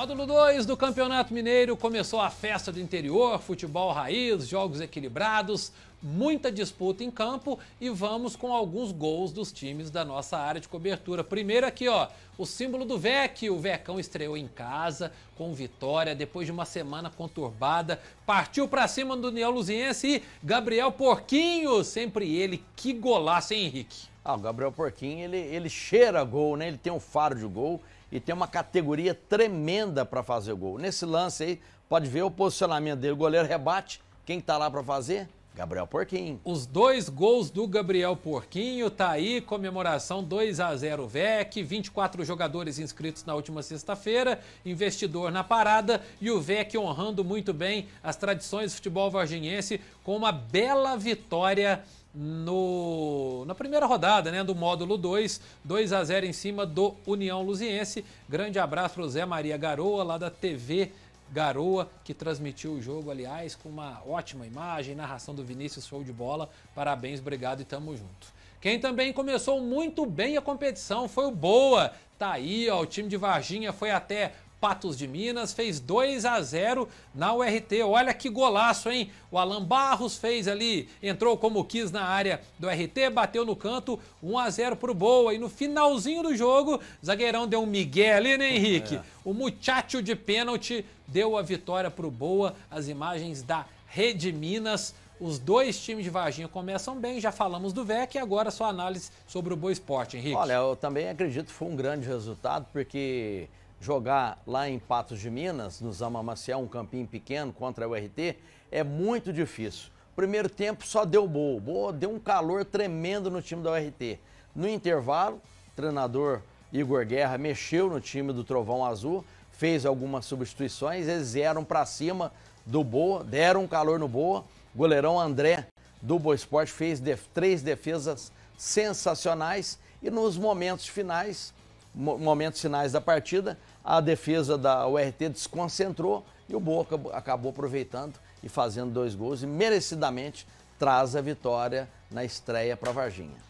Módulo 2 do Campeonato Mineiro começou a festa do interior, futebol raiz, jogos equilibrados, muita disputa em campo e vamos com alguns gols dos times da nossa área de cobertura. Primeiro aqui, ó, o símbolo do VEC. O Vecão estreou em casa com vitória depois de uma semana conturbada. Partiu para cima do União e Gabriel Porquinho, sempre ele. Que golaço, hein, Henrique? Ah, o Gabriel Porquinho, ele, ele cheira gol, né? Ele tem um faro de gol e tem uma categoria tremenda para fazer gol. Nesse lance aí, pode ver o posicionamento dele. O goleiro rebate, quem está lá para fazer? Gabriel Porquinho. Os dois gols do Gabriel Porquinho, tá aí, comemoração 2 a 0 VEC, 24 jogadores inscritos na última sexta-feira, investidor na parada e o VEC honrando muito bem as tradições do futebol varginhense com uma bela vitória no, na primeira rodada né, do módulo 2, 2 a 0 em cima do União Lusiense. Grande abraço para o Zé Maria Garoa, lá da TV Garoa, que transmitiu o jogo, aliás, com uma ótima imagem, narração do Vinícius show de bola. Parabéns, obrigado e tamo junto. Quem também começou muito bem a competição foi o Boa. Tá aí, ó, o time de Varginha foi até Patos de Minas fez 2 a 0 na URT. Olha que golaço, hein? O Alan Barros fez ali, entrou como quis na área do RT, bateu no canto, 1 a 0 pro Boa. E no finalzinho do jogo, zagueirão deu um migué ali, né, Henrique? É. O muchacho de pênalti deu a vitória pro Boa. As imagens da Rede Minas. Os dois times de Varginha começam bem, já falamos do VEC e agora sua análise sobre o Boa Esporte, Henrique. Olha, eu também acredito que foi um grande resultado, porque jogar lá em Patos de Minas, no Zama Maciel, um campinho pequeno contra a URT, é muito difícil. Primeiro tempo só deu boa, boa, deu um calor tremendo no time da URT. No intervalo, o treinador Igor Guerra mexeu no time do Trovão Azul, fez algumas substituições, eles vieram para cima do Boa, deram um calor no Boa. Goleirão André do Boa Esporte fez três defesas sensacionais e nos momentos finais, momentos finais da partida, a defesa da URT desconcentrou e o Boca acabou aproveitando e fazendo dois gols e merecidamente traz a vitória na estreia para Varginha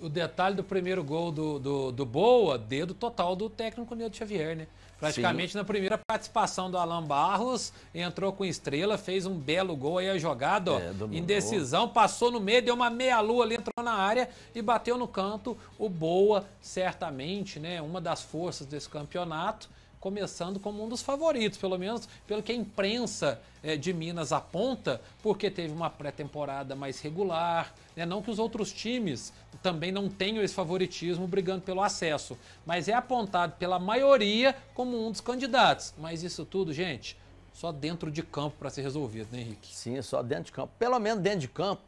o detalhe do primeiro gol do, do, do Boa, dedo total do técnico Nildo Xavier, né? Praticamente Sim. na primeira participação do Alan Barros, entrou com estrela, fez um belo gol aí a jogada, ó, é, indecisão, passou no meio, deu uma meia-lua ali, entrou na área e bateu no canto. O Boa, certamente, né? Uma das forças desse campeonato começando como um dos favoritos, pelo menos pelo que a imprensa é, de Minas aponta, porque teve uma pré-temporada mais regular. Né? Não que os outros times também não tenham esse favoritismo brigando pelo acesso, mas é apontado pela maioria como um dos candidatos. Mas isso tudo, gente, só dentro de campo para ser resolvido, né, Henrique? Sim, só dentro de campo. Pelo menos dentro de campo,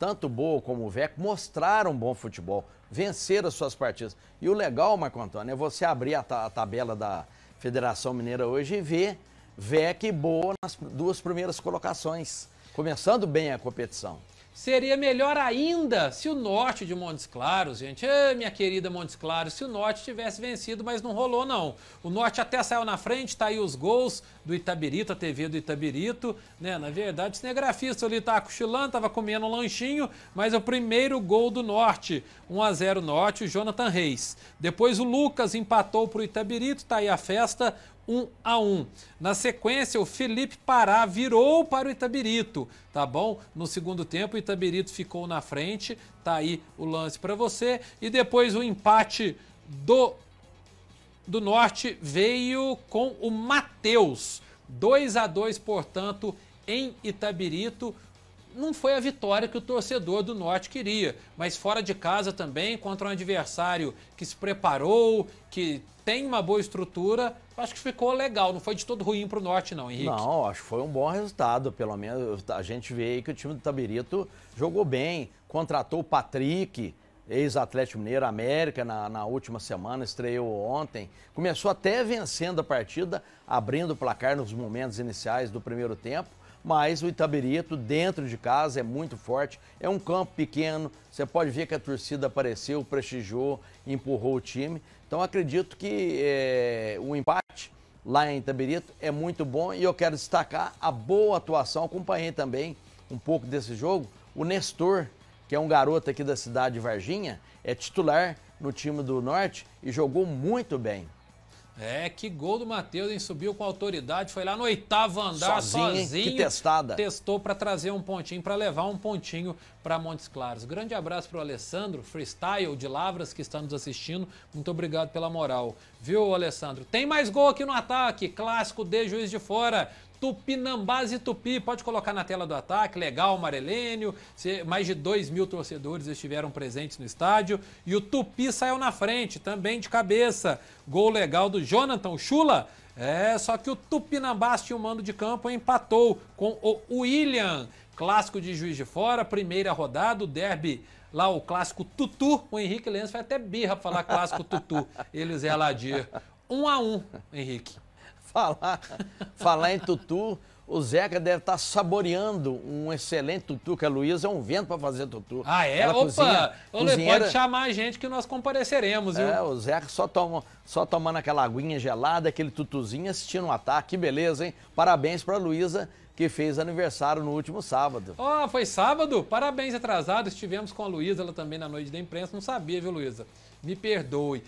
tanto o Boa como o Veco mostraram bom futebol, venceram as suas partidas. E o legal, Marco Antônio, é você abrir a, ta a tabela da, Federação Mineira hoje vê VEC Boa nas duas primeiras colocações, começando bem a competição. Seria melhor ainda se o norte de Montes Claros, gente. Ah, minha querida Montes Claros, se o norte tivesse vencido, mas não rolou, não. O norte até saiu na frente, tá aí os gols do Itabirito, a TV do Itabirito. Né? Na verdade, o cinegrafista ali tá cochilando, tava comendo um lanchinho, mas é o primeiro gol do norte. 1 a 0 norte, o Jonathan Reis. Depois o Lucas empatou pro Itabirito, tá aí a festa. 1 a 1. Na sequência, o Felipe Pará virou para o Itabirito, tá bom? No segundo tempo, o Itabirito ficou na frente, tá aí o lance para você. E depois o empate do do Norte veio com o Matheus. 2 a 2, portanto, em Itabirito. Não foi a vitória que o torcedor do Norte queria, mas fora de casa também, contra um adversário que se preparou, que tem uma boa estrutura, acho que ficou legal, não foi de todo ruim para o Norte não, Henrique. Não, acho que foi um bom resultado, pelo menos a gente vê aí que o time do Tabirito jogou bem, contratou o Patrick, ex-Atlético Mineiro América, na, na, última semana, estreou ontem. Começou até vencendo a partida, abrindo o placar nos momentos iniciais do primeiro tempo mas o Itaberito dentro de casa é muito forte. É um campo pequeno, você pode ver que a torcida apareceu, prestigiou, empurrou o time. Então acredito que é, o empate lá em Itaberito é muito bom e eu quero destacar a boa atuação. Acompanhei também um pouco desse jogo. O Nestor, que é um garoto aqui da cidade de Varginha, é titular no time do Norte e jogou muito bem. É, que gol do Matheus, hein? Subiu com autoridade, foi lá no oitavo andar, sozinho. sozinho que testada. Testou para trazer um pontinho, para levar um pontinho para Montes Claros. Grande abraço para o Alessandro, freestyle de Lavras, que está nos assistindo. Muito obrigado pela moral. Viu, Alessandro? Tem mais gol aqui no ataque, clássico de Juiz de Fora. Tupinambás e Tupi. Pode colocar na tela do ataque. Legal, Marelênio. Mais de 2 mil torcedores estiveram presentes no estádio. E o Tupi saiu na frente, também de cabeça. Gol legal do Jonathan Chula. É, só que o Tupinambás tinha o mando de campo e empatou com o William. Clássico de Juiz de Fora, primeira rodada, o derby lá o clássico Tutu. O Henrique Lenz vai até birra falar clássico Tutu. Eles é Aladir, Um a um, Henrique falar, falar em tutu, o Zeca deve estar tá saboreando um excelente tutu, que a Luísa é um vento para fazer tutu. Ah, é? Ela Opa! Cozinha, Ô, cozinheira... pode chamar a gente que nós compareceremos, viu? É, o Zeca só, toma, só tomando aquela aguinha gelada, aquele tutuzinho, assistindo um ataque. Que beleza, hein? Parabéns para a Luísa, que fez aniversário no último sábado. Ó, oh, foi sábado? Parabéns atrasado. Estivemos com a Luísa, ela também na noite da imprensa. Não sabia, viu, Luísa? Me perdoe.